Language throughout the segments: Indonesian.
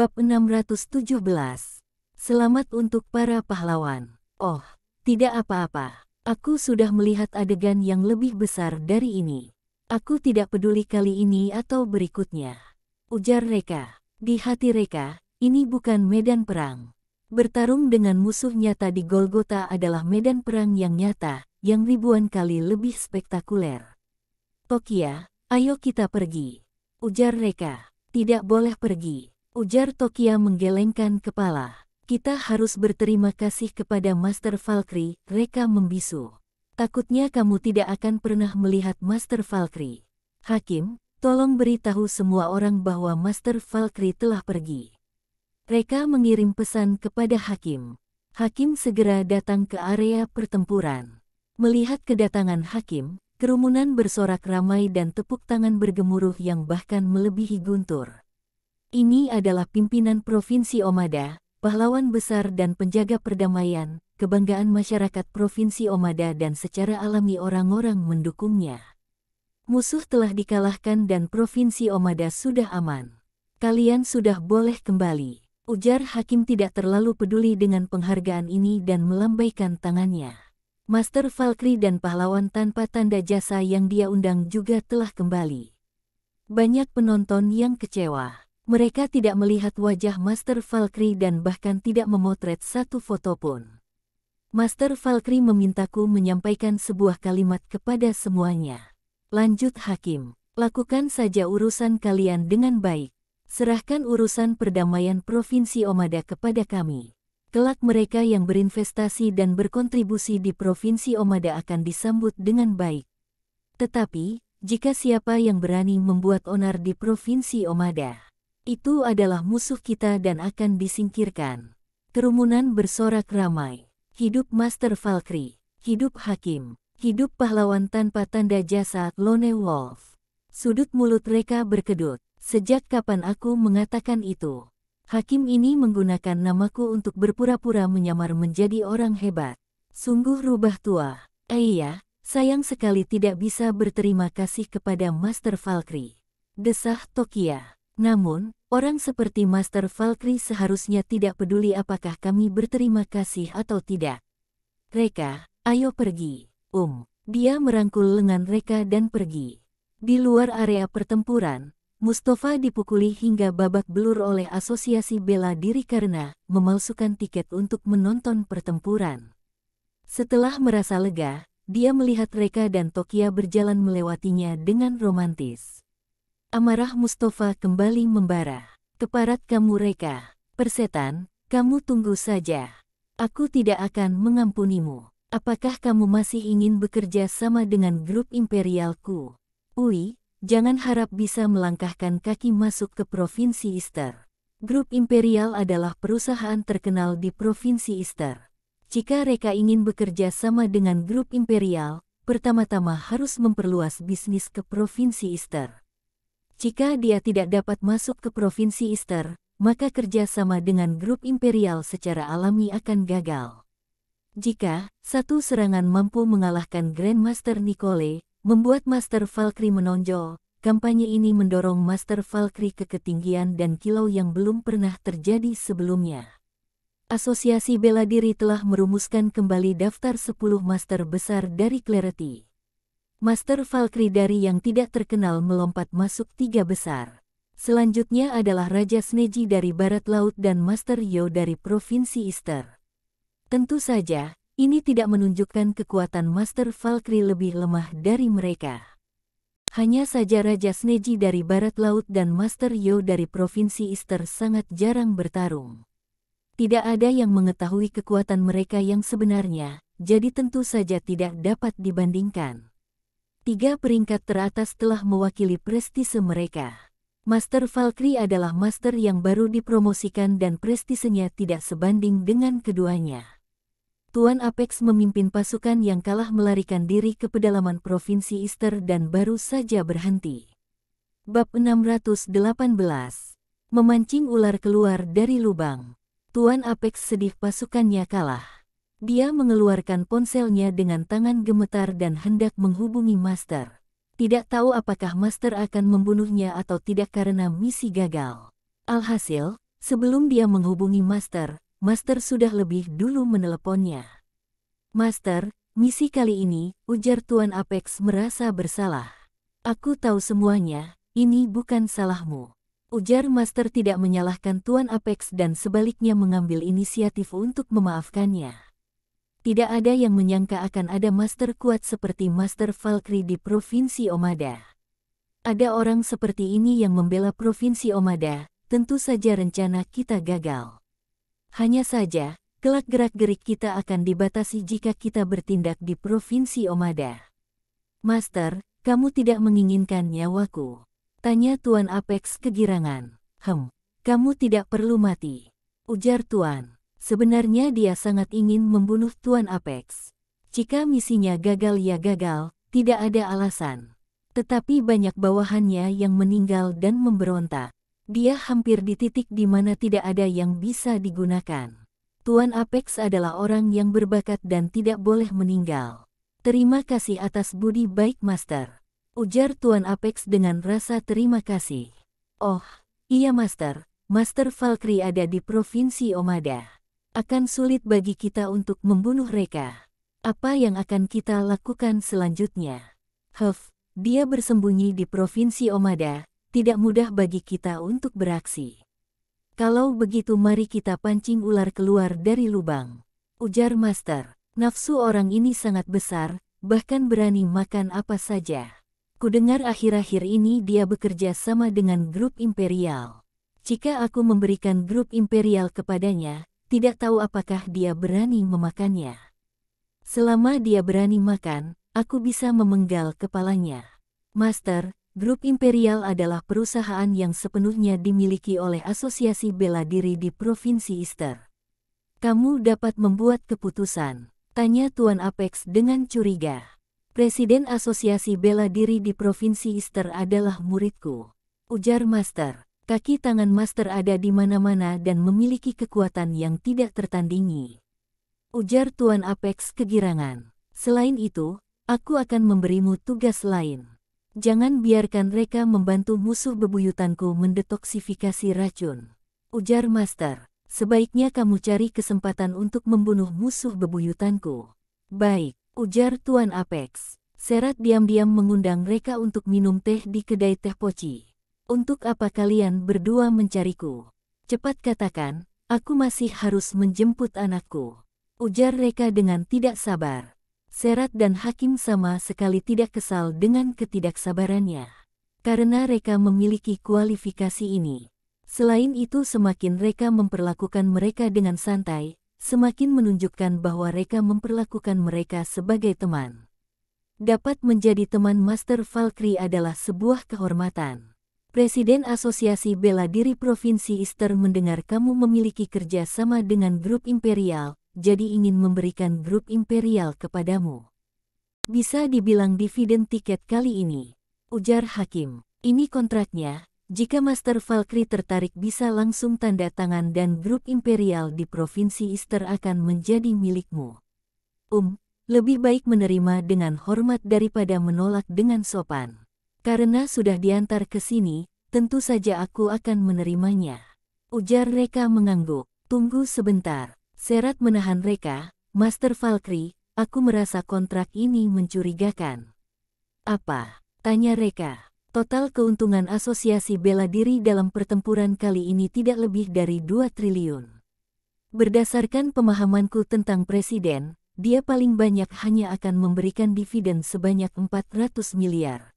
Bab 617. Selamat untuk para pahlawan. Oh, tidak apa-apa. Aku sudah melihat adegan yang lebih besar dari ini. Aku tidak peduli kali ini atau berikutnya. Ujar Reka. Di hati Reka, ini bukan medan perang. Bertarung dengan musuh nyata di Golgota adalah medan perang yang nyata, yang ribuan kali lebih spektakuler. Tokia, ayo kita pergi. Ujar Reka. Tidak boleh pergi. Ujar Tokia menggelengkan kepala. Kita harus berterima kasih kepada Master Valkyrie, Reka membisu. Takutnya kamu tidak akan pernah melihat Master Valkyrie. Hakim, tolong beritahu semua orang bahwa Master Valkyrie telah pergi. Reka mengirim pesan kepada Hakim. Hakim segera datang ke area pertempuran. Melihat kedatangan Hakim, kerumunan bersorak ramai dan tepuk tangan bergemuruh yang bahkan melebihi guntur. Ini adalah pimpinan Provinsi Omada, pahlawan besar dan penjaga perdamaian, kebanggaan masyarakat Provinsi Omada dan secara alami orang-orang mendukungnya. Musuh telah dikalahkan dan Provinsi Omada sudah aman. Kalian sudah boleh kembali. Ujar Hakim tidak terlalu peduli dengan penghargaan ini dan melambaikan tangannya. Master Valkyrie dan pahlawan tanpa tanda jasa yang dia undang juga telah kembali. Banyak penonton yang kecewa. Mereka tidak melihat wajah Master Valkyrie dan bahkan tidak memotret satu foto pun. Master Valkyrie memintaku menyampaikan sebuah kalimat kepada semuanya. Lanjut Hakim, lakukan saja urusan kalian dengan baik. Serahkan urusan perdamaian Provinsi Omada kepada kami. Kelak mereka yang berinvestasi dan berkontribusi di Provinsi Omada akan disambut dengan baik. Tetapi, jika siapa yang berani membuat onar di Provinsi Omada, itu adalah musuh kita dan akan disingkirkan. Kerumunan bersorak ramai. Hidup Master Valkyrie. Hidup Hakim. Hidup pahlawan tanpa tanda jasa Lone Wolf. Sudut mulut mereka berkedut. Sejak kapan aku mengatakan itu? Hakim ini menggunakan namaku untuk berpura-pura menyamar menjadi orang hebat. Sungguh rubah tua. Eh, iya, sayang sekali tidak bisa berterima kasih kepada Master Valkyrie. Desah Tokia. Namun, orang seperti Master Valkyrie seharusnya tidak peduli apakah kami berterima kasih atau tidak. Reka, ayo pergi. Um, dia merangkul lengan Reka dan pergi. Di luar area pertempuran, Mustafa dipukuli hingga babak belur oleh asosiasi bela diri karena memalsukan tiket untuk menonton pertempuran. Setelah merasa lega, dia melihat Reka dan Tokia berjalan melewatinya dengan romantis. Amarah Mustafa kembali membara. Keparat kamu reka, persetan, kamu tunggu saja. Aku tidak akan mengampunimu. Apakah kamu masih ingin bekerja sama dengan grup imperialku? Ui, jangan harap bisa melangkahkan kaki masuk ke Provinsi Easter. Grup Imperial adalah perusahaan terkenal di Provinsi Easter. Jika mereka ingin bekerja sama dengan grup Imperial, pertama-tama harus memperluas bisnis ke Provinsi Easter. Jika dia tidak dapat masuk ke provinsi Easter, maka kerjasama dengan grup imperial secara alami akan gagal. Jika satu serangan mampu mengalahkan Grandmaster Nicole, membuat Master Valkyrie menonjol, kampanye ini mendorong Master Valkyrie ke ketinggian dan kilau yang belum pernah terjadi sebelumnya. Asosiasi Bela Diri telah merumuskan kembali daftar 10 master besar dari Clarity. Master Valkyrie dari yang tidak terkenal melompat masuk tiga besar. Selanjutnya adalah Raja Sneji dari Barat Laut dan Master Yo dari Provinsi Easter. Tentu saja, ini tidak menunjukkan kekuatan Master Valkyrie lebih lemah dari mereka. Hanya saja Raja Sneji dari Barat Laut dan Master Yo dari Provinsi Easter sangat jarang bertarung. Tidak ada yang mengetahui kekuatan mereka yang sebenarnya, jadi tentu saja tidak dapat dibandingkan. Tiga peringkat teratas telah mewakili prestise mereka. Master Valkyrie adalah master yang baru dipromosikan dan prestisenya tidak sebanding dengan keduanya. Tuan Apex memimpin pasukan yang kalah melarikan diri ke pedalaman Provinsi Easter dan baru saja berhenti. Bab 618 Memancing ular keluar dari lubang Tuan Apex sedih pasukannya kalah. Dia mengeluarkan ponselnya dengan tangan gemetar dan hendak menghubungi Master. Tidak tahu apakah Master akan membunuhnya atau tidak karena misi gagal. Alhasil, sebelum dia menghubungi Master, Master sudah lebih dulu meneleponnya. Master, misi kali ini, ujar Tuan Apex merasa bersalah. Aku tahu semuanya, ini bukan salahmu. Ujar Master tidak menyalahkan Tuan Apex dan sebaliknya mengambil inisiatif untuk memaafkannya. Tidak ada yang menyangka akan ada master kuat seperti Master Valkyrie di Provinsi Omada. Ada orang seperti ini yang membela Provinsi Omada, tentu saja rencana kita gagal. Hanya saja, kelak gerak-gerik kita akan dibatasi jika kita bertindak di Provinsi Omada. Master, kamu tidak menginginkan nyawaku. Tanya Tuan Apex kegirangan. Hem, kamu tidak perlu mati. Ujar Tuan. Sebenarnya dia sangat ingin membunuh Tuan Apex. Jika misinya gagal ya gagal, tidak ada alasan. Tetapi banyak bawahannya yang meninggal dan memberontak. Dia hampir di titik di mana tidak ada yang bisa digunakan. Tuan Apex adalah orang yang berbakat dan tidak boleh meninggal. Terima kasih atas budi baik Master. Ujar Tuan Apex dengan rasa terima kasih. Oh, iya Master, Master Valkyrie ada di Provinsi Omada. Akan sulit bagi kita untuk membunuh mereka. Apa yang akan kita lakukan selanjutnya? Huff, dia bersembunyi di Provinsi Omada, tidak mudah bagi kita untuk beraksi. Kalau begitu mari kita pancing ular keluar dari lubang. Ujar Master, nafsu orang ini sangat besar, bahkan berani makan apa saja. Kudengar akhir-akhir ini dia bekerja sama dengan grup imperial. Jika aku memberikan grup imperial kepadanya, tidak tahu apakah dia berani memakannya. Selama dia berani makan, aku bisa memenggal kepalanya. Master, Grup Imperial adalah perusahaan yang sepenuhnya dimiliki oleh Asosiasi Bela Diri di Provinsi Easter. Kamu dapat membuat keputusan, tanya Tuan Apex dengan curiga. Presiden Asosiasi Bela Diri di Provinsi Easter adalah muridku. Ujar Master, Kaki tangan Master ada di mana-mana dan memiliki kekuatan yang tidak tertandingi. Ujar Tuan Apex kegirangan. Selain itu, aku akan memberimu tugas lain. Jangan biarkan mereka membantu musuh bebuyutanku mendetoksifikasi racun. Ujar Master, sebaiknya kamu cari kesempatan untuk membunuh musuh bebuyutanku. Baik, ujar Tuan Apex. Serat diam-diam mengundang mereka untuk minum teh di kedai teh poci. Untuk apa kalian berdua mencariku? Cepat katakan, aku masih harus menjemput anakku. Ujar mereka dengan tidak sabar. Serat dan Hakim sama sekali tidak kesal dengan ketidaksabarannya. Karena mereka memiliki kualifikasi ini. Selain itu semakin mereka memperlakukan mereka dengan santai, semakin menunjukkan bahwa mereka memperlakukan mereka sebagai teman. Dapat menjadi teman Master Valkyrie adalah sebuah kehormatan. Presiden Asosiasi Bela Diri Provinsi Ister mendengar kamu memiliki kerja sama dengan Grup Imperial, jadi ingin memberikan Grup Imperial kepadamu. Bisa dibilang dividen tiket kali ini, ujar Hakim. Ini kontraknya, jika Master Valkyrie tertarik bisa langsung tanda tangan dan Grup Imperial di Provinsi Ister akan menjadi milikmu. Um, lebih baik menerima dengan hormat daripada menolak dengan sopan. Karena sudah diantar ke sini, tentu saja aku akan menerimanya. Ujar Reka mengangguk. Tunggu sebentar. Serat menahan Reka, Master Valkyrie, aku merasa kontrak ini mencurigakan. Apa? Tanya Reka. Total keuntungan asosiasi bela diri dalam pertempuran kali ini tidak lebih dari 2 triliun. Berdasarkan pemahamanku tentang presiden, dia paling banyak hanya akan memberikan dividen sebanyak 400 miliar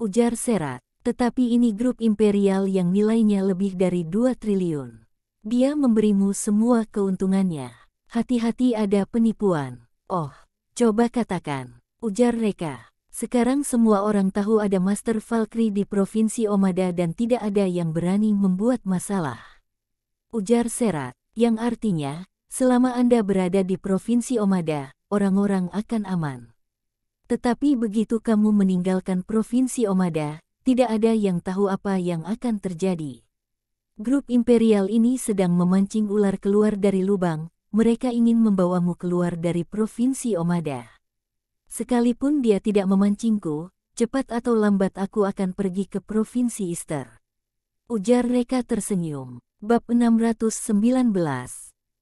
ujar Serat. Tetapi ini grup imperial yang nilainya lebih dari 2 triliun. Dia memberimu semua keuntungannya. Hati-hati ada penipuan. Oh, coba katakan, ujar Reka. Sekarang semua orang tahu ada Master Valkyrie di Provinsi Omada dan tidak ada yang berani membuat masalah. Ujar Serat, yang artinya, selama Anda berada di Provinsi Omada, orang-orang akan aman. Tetapi begitu kamu meninggalkan Provinsi Omada, tidak ada yang tahu apa yang akan terjadi. Grup imperial ini sedang memancing ular keluar dari lubang, mereka ingin membawamu keluar dari Provinsi Omada. Sekalipun dia tidak memancingku, cepat atau lambat aku akan pergi ke Provinsi Easter. Ujar Reka tersenyum. Bab 619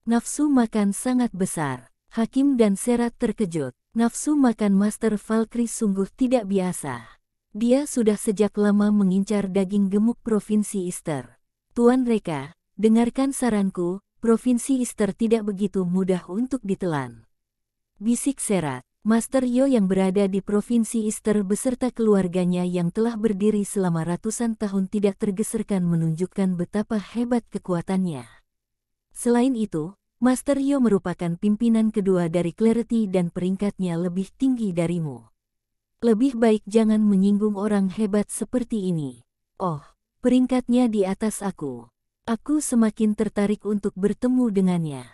Nafsu makan sangat besar. Hakim dan Serat terkejut. Nafsu makan Master Valkyrie sungguh tidak biasa. Dia sudah sejak lama mengincar daging gemuk Provinsi Easter. Tuan Reka, dengarkan saranku, Provinsi Easter tidak begitu mudah untuk ditelan. Bisik Serat, Master Yo yang berada di Provinsi Easter beserta keluarganya yang telah berdiri selama ratusan tahun tidak tergeserkan menunjukkan betapa hebat kekuatannya. Selain itu, Master Yo merupakan pimpinan kedua dari Clarity dan peringkatnya lebih tinggi darimu. Lebih baik jangan menyinggung orang hebat seperti ini. Oh, peringkatnya di atas aku. Aku semakin tertarik untuk bertemu dengannya.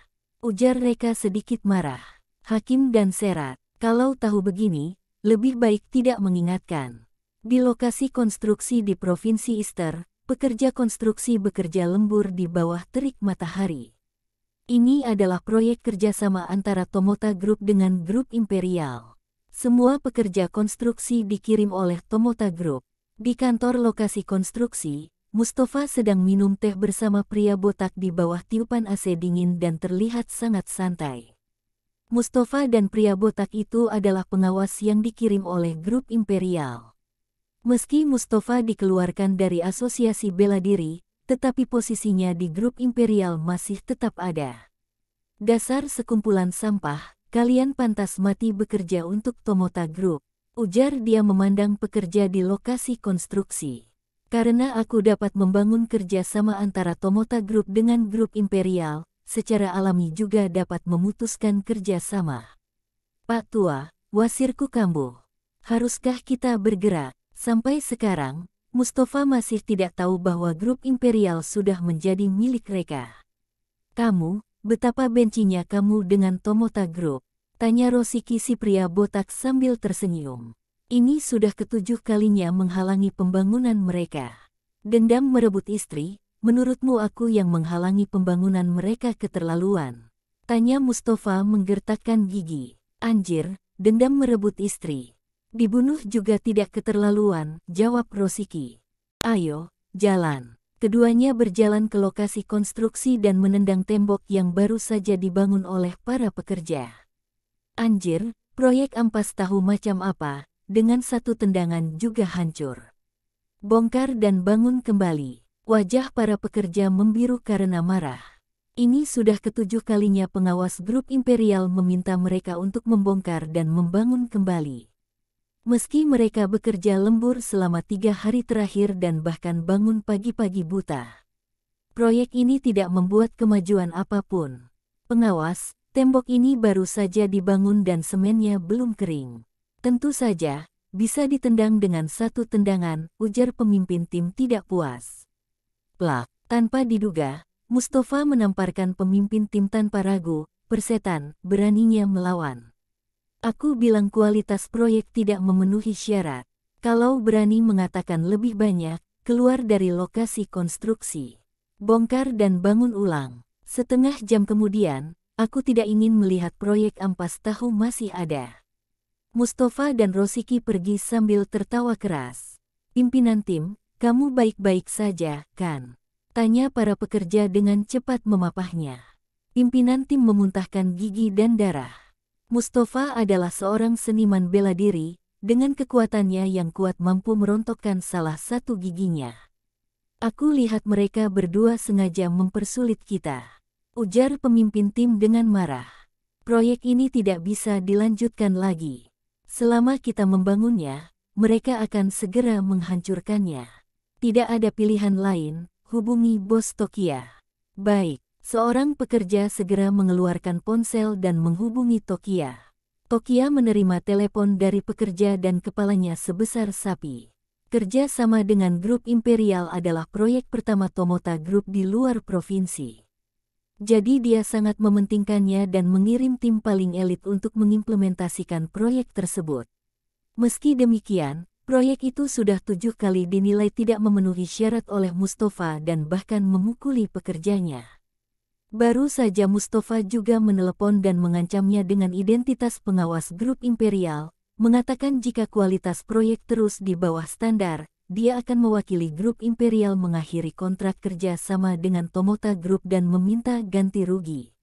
Ujar Reka sedikit marah. Hakim dan Serat, kalau tahu begini, lebih baik tidak mengingatkan. Di lokasi konstruksi di Provinsi Easter, pekerja konstruksi bekerja lembur di bawah terik matahari. Ini adalah proyek kerjasama antara Tomota Group dengan Grup Imperial. Semua pekerja konstruksi dikirim oleh Tomota Group. Di kantor lokasi konstruksi, Mustafa sedang minum teh bersama pria botak di bawah tiupan AC dingin dan terlihat sangat santai. Mustafa dan pria botak itu adalah pengawas yang dikirim oleh Grup Imperial. Meski Mustafa dikeluarkan dari Asosiasi Bela Diri, tetapi posisinya di grup imperial masih tetap ada. Dasar sekumpulan sampah, kalian pantas mati bekerja untuk Tomota Group. Ujar dia memandang pekerja di lokasi konstruksi. Karena aku dapat membangun kerjasama antara Tomota Group dengan grup imperial, secara alami juga dapat memutuskan kerjasama. Pak Tua, wasirku kambuh. Haruskah kita bergerak? Sampai sekarang, Mustafa masih tidak tahu bahwa grup Imperial sudah menjadi milik mereka. Kamu, betapa bencinya kamu dengan Tomota Group, tanya Rosiki si pria botak sambil tersenyum. Ini sudah ketujuh kalinya menghalangi pembangunan mereka. Dendam merebut istri, menurutmu aku yang menghalangi pembangunan mereka keterlaluan. Tanya Mustafa menggertakkan gigi. Anjir, dendam merebut istri. Dibunuh juga tidak keterlaluan, jawab Rosiki. Ayo, jalan. Keduanya berjalan ke lokasi konstruksi dan menendang tembok yang baru saja dibangun oleh para pekerja. Anjir, proyek ampas tahu macam apa, dengan satu tendangan juga hancur. Bongkar dan bangun kembali. Wajah para pekerja membiru karena marah. Ini sudah ketujuh kalinya pengawas grup imperial meminta mereka untuk membongkar dan membangun kembali. Meski mereka bekerja lembur selama tiga hari terakhir dan bahkan bangun pagi-pagi buta, proyek ini tidak membuat kemajuan apapun. Pengawas, tembok ini baru saja dibangun dan semennya belum kering. Tentu saja, bisa ditendang dengan satu tendangan, ujar pemimpin tim tidak puas. Plak, tanpa diduga, Mustafa menamparkan pemimpin tim tanpa ragu, persetan, beraninya melawan. Aku bilang kualitas proyek tidak memenuhi syarat. Kalau berani mengatakan lebih banyak, keluar dari lokasi konstruksi. Bongkar dan bangun ulang. Setengah jam kemudian, aku tidak ingin melihat proyek ampas tahu masih ada. Mustafa dan Rosiki pergi sambil tertawa keras. Pimpinan tim, kamu baik-baik saja, kan? Tanya para pekerja dengan cepat memapahnya. Pimpinan tim memuntahkan gigi dan darah. Mustafa adalah seorang seniman bela diri, dengan kekuatannya yang kuat mampu merontokkan salah satu giginya. Aku lihat mereka berdua sengaja mempersulit kita. Ujar pemimpin tim dengan marah. Proyek ini tidak bisa dilanjutkan lagi. Selama kita membangunnya, mereka akan segera menghancurkannya. Tidak ada pilihan lain, hubungi bos Tokia. Baik. Seorang pekerja segera mengeluarkan ponsel dan menghubungi Tokia. Tokia menerima telepon dari pekerja dan kepalanya sebesar sapi. Kerja sama dengan grup Imperial adalah proyek pertama Tomota Group di luar provinsi. Jadi dia sangat mementingkannya dan mengirim tim paling elit untuk mengimplementasikan proyek tersebut. Meski demikian, proyek itu sudah tujuh kali dinilai tidak memenuhi syarat oleh Mustafa dan bahkan memukuli pekerjanya. Baru saja Mustafa juga menelepon dan mengancamnya dengan identitas pengawas grup imperial, mengatakan jika kualitas proyek terus di bawah standar, dia akan mewakili grup imperial mengakhiri kontrak kerja sama dengan Tomota Group dan meminta ganti rugi.